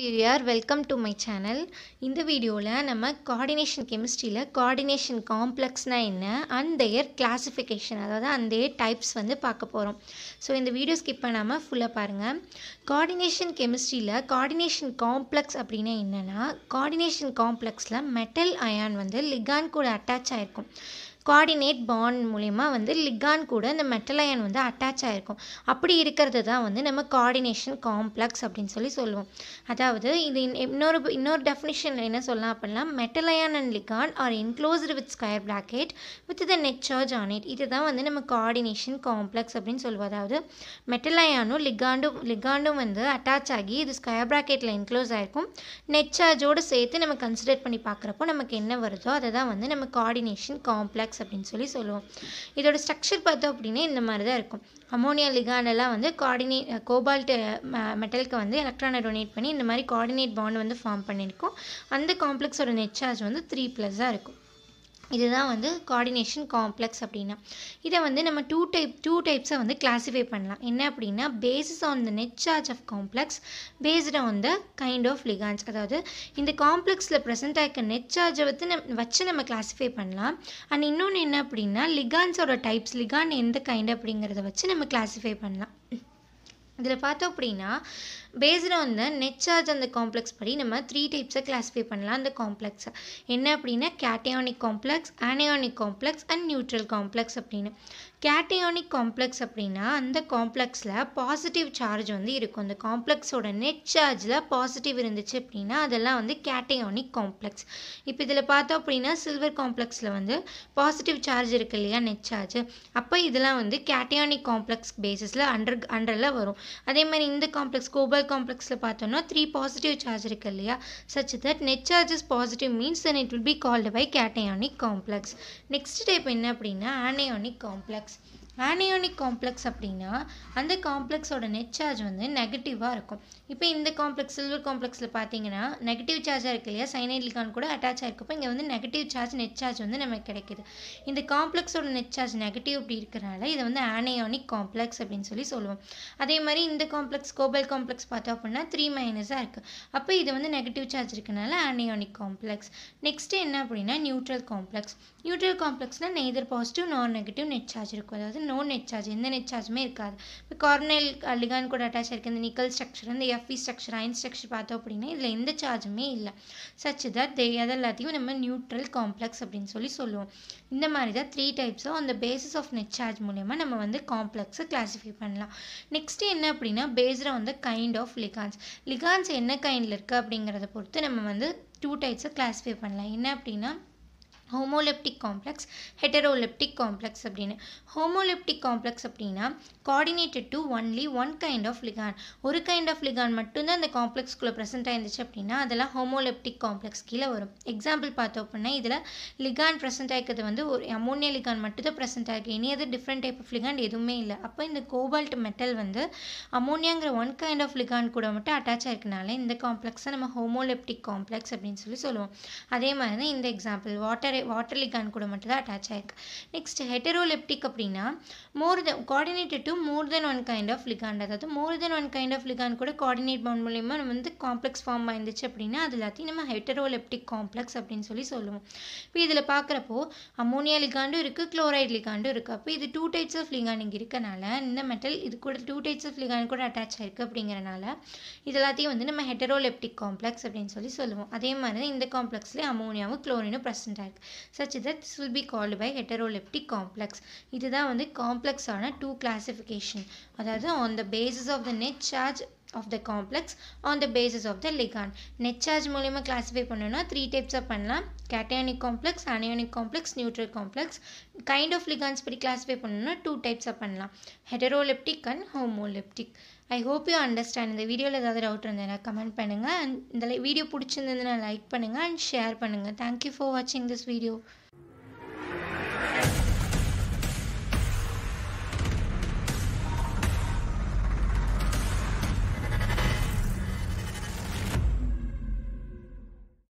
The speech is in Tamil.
வீரியார் வெல்கம் டு மை சேனல் இந்த வீடியோவில் நம்ம கோஆர்டினேஷன் கெமிஸ்ட்ரியில் கோஆர்டினேஷன் காம்ப்ளெக்ஸ்னால் என்ன அண்ட் தேர் கிளாஸிஃபிகேஷன் அதாவது அந்த டைப்ஸ் வந்து பார்க்க போகிறோம் ஸோ இந்த வீடியோ ஸ்கிப் பண்ணாமல் ஃபுல்லாக பாருங்கள் கோஆர்டினேஷன் கெமிஸ்ட்ரியில் கோஆர்டினேஷன் காம்ப்ளெக்ஸ் அப்படின்னா என்னென்னா கோஆர்டினேஷன் காம்ப்ளெக்ஸில் மெட்டல் அயான் வந்து லிகான் கூட அட்டாச் ஆகிருக்கும் குவாடினேட் பாண்ட் மூலிமா வந்து லிகான் கூட இந்த மெட்டல் வந்து அட்டாச் ஆகிருக்கும் அப்படி இருக்கிறது தான் வந்து நம்ம கோஆர்டினேஷன் காம்ப்ளெக்ஸ் அப்படின்னு சொல்லி சொல்லுவோம் அதாவது இது இன்னொரு இன்னொரு டெஃபினிஷனில் என்ன சொல்லலாம் அப்படின்னா metal ion and ligand are enclosed with square bracket with the net charge on it இதுதான் வந்து நம்ம கோஆர்டினேஷன் காம்ப்ளெக்ஸ் அப்படின்னு சொல்லுவோம் அதாவது மெட்டலையானும் லிகாண்டும் லிகாண்டும் வந்து அட்டாச் ஆகி இது ஸ்கொயர் பிராக்கெட்டில் என்க்ளோஸ் ஆகிருக்கும் நெட் சார்ஜோடு சேர்த்து நம்ம கன்சிடர் பண்ணி பார்க்குறப்போ நமக்கு என்ன வருதோ அதை தான் வந்து நம்ம கோஆர்டினேஷன் காம்ப்ளெக்ஸ் அப்படின்னு சொல்லி சொல்லுவோம் இதோட ஸ்ட்ரக்சர் பார்த்தோம் அப்படின்னா இந்த மாதிரி தான் இருக்கும் அமோனியா லிகானெல்லாம் வந்து கோஆர்டினேட் கோபால்ட் மெட்டலுக்கு வந்து எலக்ட்ரானை டொனேட் பண்ணி இந்த மாதிரி கோஆர்டினேட் பாண்ட் வந்து ஃபார்ம் பண்ணியிருக்கும் அந்த காம்ப்ளெக்ஸோட நெட் சார்ஜ் வந்து த்ரீ ப்ளஸ்ஸாக இருக்கும் இதுதான் வந்து கோஆர்டினேஷன் காம்ப்ளெக்ஸ் அப்படின்னா இதை வந்து நம்ம டூ டைப் டூ டைப்ஸை வந்து கிளாஸிஃபை பண்ணலாம் என்ன அப்படின்னா basis on the net charge of complex based on the kind of ligands அதாவது இந்த காம்ப்ளெக்ஸில் ப்ரெசென்ட் ஆகிருக்க நெட் சார்ஜை வந்து நம் வச்சு நம்ம கிளாஸிஃபை பண்ணலாம் அண்ட் இன்னொன்று என்ன அப்படின்னா லிகான்ஸோட டைப்ஸ் லிகான் எந்த கைண்ட் அப்படிங்கிறத வச்சு நம்ம கிளாஸிஃபை பண்ணலாம் இதில் பார்த்தோம் அப்படின்னா பேஸில் வந்து நெட் சார்ஜ் அந்த காம்ப்ளெக்ஸ் படி நம்ம த்ரீ டைப்ஸை கிளாஸிஃபை பண்ணலாம் அந்த காம்ப்ளெக்ஸை என்ன அப்படின்னா cationic complex anionic complex and neutral complex அப்படின்னு கேட்டையானிக் காம்ப்ளெக்ஸ் அப்படின்னா அந்த காம்ப்ளெக்ஸில் பாசிட்டிவ் சார்ஜ் வந்து இருக்கும் அந்த காம்ப்ளெக்ஸோட நெட் சார்ஜில் பாசிட்டிவ் இருந்துச்சு அப்படின்னா அதெல்லாம் வந்து கேட்டையானிக் காம்ப்ளெக்ஸ் இப்போ இதில் பார்த்தோம் அப்படின்னா சில்வர் காம்ப்ளெக்ஸில் வந்து பாசிட்டிவ் சார்ஜ் இருக்கு இல்லையா நெட் சார்ஜ் அப்போ இதெல்லாம் வந்து கேட்டையானிக் காம்ப்ளெக்ஸ் பேசிஸில் அண்டர் அண்டரில் வரும் அதே மாதிரி இந்த காம்ப்ளெக்ஸ் கோபால் காம்ப்ளெக்ஸில் பார்த்தோம்னா த்ரீ பாசிட்டிவ் சார்ஜ் இருக்குது இல்லையா such that net charges positive means then it will be called by cationic complex next type என்ன அப்படின்னா ஆனயானிக் காம்ப்ளெக்ஸ் ஆனியோனிக் காம்ப்ளெக்ஸ் அப்படின்னா அந்த காம்ப்ளெக்ஸோட நெட் சார்ஜ் வந்து நெகட்டிவாக இருக்கும் இப்போ இந்த காம்ப்ளெக்ஸ் சில்வர் காம்ப்ளெக்ஸில் பார்த்தீங்கன்னா நெகட்டிவ் சார்ஜாக இருக்கு இல்லையா சைனைட் கூட அட்டாச் ஆகிருக்கப்போ இங்கே வந்து நெகட்டிவ் சார்ஜ் நெட் சார்ஜ் வந்து நமக்கு கிடைக்கிது இந்த காம்ப்ளெக்ஸோட நெட் சார்ஜ் நெகட்டிவ் அப்படி இருக்கிறனால இதை வந்து ஆனியானிக் காம்ப்ளெக்ஸ் அப்படின்னு சொல்லி சொல்லுவோம் அதே மாதிரி இந்த காம்ப்ளெக்ஸ் கோபல் காம்ப்ளெக்ஸ் பார்த்தோம் அப்படின்னா த்ரீ மைனஸாக இருக்குது அப்போ இது வந்து நெகட்டிவ் சார்ஜ் இருக்கனால ஆனியானிக் காம்ப்ளெக்ஸ் நெக்ஸ்ட்டு என்ன அப்படின்னா நியூட்ரல் காம்ப்ளெக்ஸ் நியூட்ரல் காம்ப்ளெக்ஸ்னால் neither positive nor negative net charge இருக்கும் அதாவது நோ நெட் சார்ஜ் எந்த நெட் சார்ஜுமே இருக்காது இப்போ கார்னல் லிகான் கூட அட்டாச் ஆயிருக்கு இந்த நிக்கல் ஸ்ட்ரக்சர் இந்த எஃப்இ ஸ்ட்ரக்சர் அயன் ஸ்ட்ரக்சர் பார்த்தோம் அப்படின்னா இதில் எந்த சார்ஜுமே இல்லை சச் தட் தே அது எல்லாத்தையும் நம்ம நியூட்ரல் காம்ப்ளெக்ஸ் அப்படின்னு சொல்லி சொல்லுவோம் இந்த மாதிரி தான் த்ரீ டைப்ஸும் அந்த பேசிஸ் ஆஃப் நெட் சார்ஜ் மூலயமா நம்ம வந்து காம்ப்ளெக்ஸை கிளாஸிஃபை பண்ணலாம் நெக்ஸ்ட் என்ன அப்படின்னா பேஸ்டாக வந்து கைண்ட் ஆஃப் லிகான்ஸ் லிகான்ஸ் என்ன கைண்டில் இருக்குது அப்படிங்கிறத பொறுத்து நம்ம வந்து டூ டைப்ஸை கிளாஸிஃபை பண்ணலாம் என்ன அப்படின்னா ஹோமோலெப்டிக் காம்ப்ளெக்ஸ் ஹெட்டரோலெப்டிக் காம்ப்ளெக்ஸ் அப்படின்னு ஹோமோலெப்டிக் காம்ப்ளெக்ஸ் அப்படின்னா coordinated to only one kind of ligand ஒரு கைண்ட் ஆஃப் லிகான் மட்டும்தான் அந்த காம்ப்ளெக்ஸ்குள்ளே ப்ரெசென்ட் ஆயிருந்துச்சு அப்படின்னா அதெல்லாம் ஹோமோலெப்டிக் காம்ப்ளெக்ஸ் கீழே வரும் எக்ஸாம்பிள் பார்த்தோம் அப்படின்னா இதில் லிகான் ப்ரெசென்ட் ஆகிக்கிறது வந்து ஒரு அமோனியா லிகான் மட்டும்தான் ப்ரெசென்ட் ஆகிருக்கு இனி அது டிஃப்ரெண்ட் டைப் ஆஃப் லிகான் எதுவுமே இல்லை அப்போ இந்த கோபால்ட் மெட்டல் வந்து அமோனியாங்கிற ஒன் கைண்ட் ஆஃப் லிகான் கூட மட்டும் அட்டாச் ஆகிருக்கனால இந்த காம்ப்ளெக்ஸை நம்ம ஹோமோலெப்டிக் காம்ப்ளெக்ஸ் அப்படின்னு சொல்லி சொல்லுவோம் அதே மாதிரி தான் இந்த எக்ஸாம்பிள் வாட்டர் வாட்டர் லிகான் கூட மட்டும் தான் அட்டாச் ஆயிருக்கு நெக்ஸ்ட் ஹெட்டரோலெப்டிக் அப்படின்னா more than coordinated to more than one kind of ligand அதாவது more than one kind of ligand கூட கோஆர்டினேட் பண்ண மூலியமாக நம்ம வந்து காம்ப்ளெக்ஸ் ஃபார்ம் ஆயிருந்துச்சு அப்படின்னா அது எல்லாத்தையும் நம்ம ஹெட்டரோலெப்டிக் காம்ப்ளெக்ஸ் அப்படின்னு சொல்லி சொல்லுவோம் இப்போ இதில் பார்க்குறப்போ அமோனியா லிகாண்டும் இருக்குது குளோரைட் லிகாண்டும் இருக்குது அப்போ இது டூ டைப்ஸ் ஆஃப் லிகான் இங்கே இருக்கனால இந்த மெட்டல் இது கூட டூ டைப்ஸ் ஆஃப் லிகான் கூட அட்டாச் ஆயிருக்கு அப்படிங்கிறனால இது எல்லாத்தையும் வந்து நம்ம ஹெட்டரோலெப்டிக் காம்ப்ளெக்ஸ் அப்படின்னு சொல்லி சொல்லுவோம் அதே மாதிரி இந்த காம்ப்ளெக்ஸ்லேயே அமோனியாவும் குளோரினும் ப்ரெசென்ட் ஆயிருக்கு such that this will be called by heteroleptic complex. This is the complex or not two classification. That is on the basis of the net charge of the complex on the basis of the ligand net charge மூலிமா கிளாஸிஃபை பண்ணோன்னா த்ரீ டைப்ஸாக பண்ணலாம் cationic complex anionic complex neutral complex kind of ligands படி கிளாஸிஃபை பண்ணணும்னா டூ டைப்ஸாக பண்ணலாம் heteroleptic and homoleptic I hope you understand இந்த வீடியோவில் ஏதாவது டவுட் இருந்ததுன்னா கமெண்ட் பண்ணுங்கள் அண்ட் இந்த வீடியோ பிடிச்சிருந்ததுன்னா லைக் பண்ணுங்கள் அண்ட் ஷேர் பண்ணுங்கள் தேங்க்யூ ஃபார் வாட்சிங் திஸ் வீடியோ